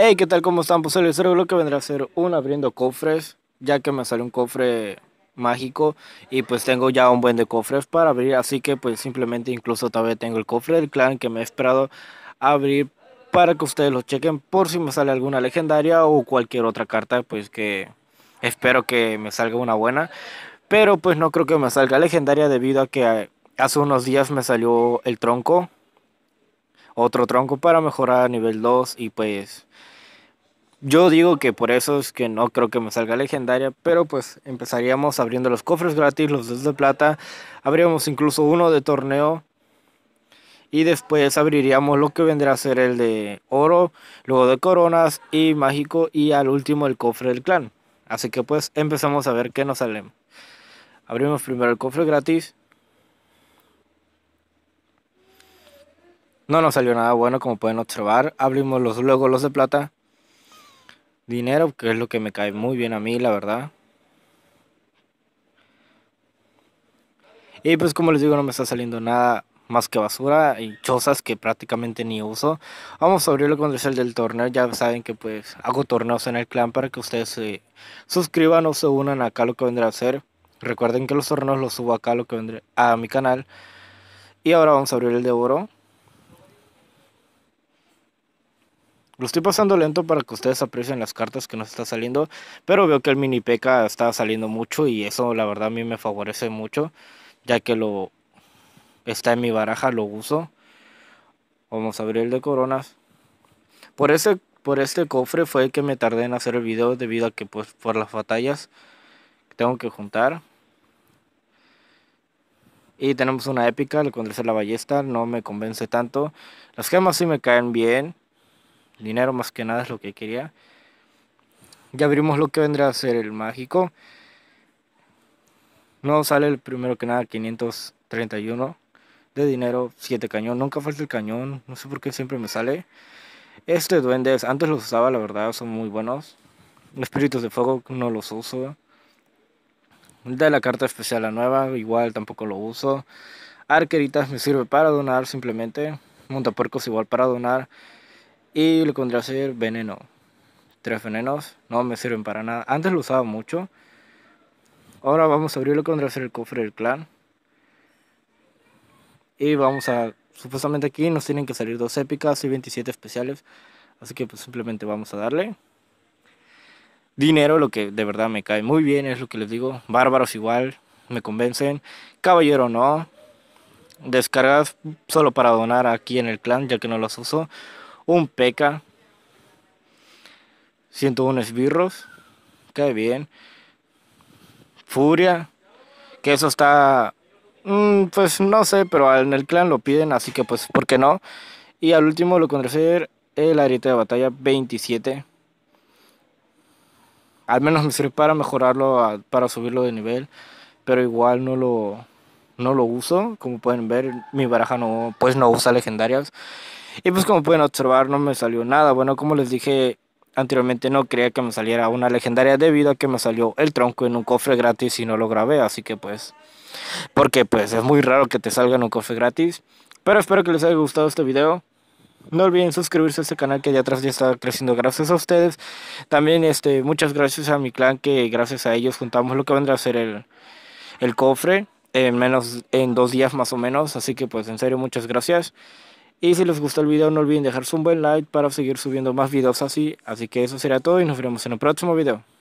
Hey, ¿qué tal? ¿Cómo están? Pues el tercer que vendrá a ser un abriendo cofres, ya que me sale un cofre mágico y pues tengo ya un buen de cofres para abrir, así que pues simplemente incluso todavía tengo el cofre del clan que me he esperado abrir para que ustedes lo chequen por si me sale alguna legendaria o cualquier otra carta, pues que espero que me salga una buena, pero pues no creo que me salga legendaria debido a que eh, hace unos días me salió el tronco otro tronco para mejorar a nivel 2 y pues yo digo que por eso es que no creo que me salga legendaria, pero pues empezaríamos abriendo los cofres gratis, los dos de plata, abríamos incluso uno de torneo y después abriríamos lo que vendrá a ser el de oro, luego de coronas y mágico y al último el cofre del clan. Así que pues empezamos a ver qué nos sale. Abrimos primero el cofre gratis No nos salió nada bueno, como pueden observar. Abrimos los, luego los de plata. Dinero, que es lo que me cae muy bien a mí, la verdad. Y pues como les digo, no me está saliendo nada más que basura y chozas que prácticamente ni uso. Vamos a abrirlo cuando es el del torneo. Ya saben que pues hago torneos en el clan para que ustedes se suscriban o se unan acá lo que vendrá a hacer. Recuerden que los torneos los subo acá lo que vendré a mi canal. Y ahora vamos a abrir el de oro. Lo estoy pasando lento para que ustedes aprecien las cartas que nos está saliendo. Pero veo que el mini peca está saliendo mucho y eso la verdad a mí me favorece mucho. Ya que lo está en mi baraja, lo uso. Vamos a abrir el de coronas. Por, ese, por este cofre fue el que me tardé en hacer el video debido a que pues por las batallas tengo que juntar. Y tenemos una épica, le condesa la ballesta, no me convence tanto. Las gemas sí me caen bien dinero más que nada es lo que quería. Ya abrimos lo que vendrá a ser el mágico. No sale el primero que nada 531 de dinero, 7 cañón. Nunca falta el cañón, no sé por qué siempre me sale. Este duendes, antes los usaba, la verdad, son muy buenos. Espíritus de fuego no los uso. De la carta especial la nueva, igual tampoco lo uso. Arqueritas me sirve para donar simplemente. Montapuercos igual para donar. Y le pondré a hacer veneno. Tres venenos no me sirven para nada. Antes lo usaba mucho. Ahora vamos a abrirlo a hacer el cofre del clan. Y vamos a... Supuestamente aquí nos tienen que salir dos épicas y 27 especiales. Así que pues simplemente vamos a darle. Dinero, lo que de verdad me cae muy bien, es lo que les digo. Bárbaros igual, me convencen. Caballero no. Descargas solo para donar aquí en el clan, ya que no las uso un peca, 101 esbirros, Que bien. Furia, que eso está, mm, pues no sé, pero en el clan lo piden, así que pues, ¿por qué no? Y al último lo es el ariete de batalla 27. Al menos me sirve para mejorarlo, para subirlo de nivel, pero igual no lo, no lo uso. Como pueden ver, mi baraja no, pues no usa legendarias. Y pues como pueden observar, no me salió nada. Bueno, como les dije anteriormente, no creía que me saliera una legendaria debido a que me salió el tronco en un cofre gratis y no lo grabé. Así que pues, porque pues es muy raro que te salga en un cofre gratis. Pero espero que les haya gustado este video. No olviden suscribirse a este canal que ya atrás ya está creciendo gracias a ustedes. También este, muchas gracias a mi clan que gracias a ellos juntamos lo que vendrá a ser el, el cofre en menos en dos días más o menos. Así que pues en serio muchas gracias. Y si les gustó el video no olviden dejarse un buen like para seguir subiendo más videos así. Así que eso será todo y nos veremos en el próximo video.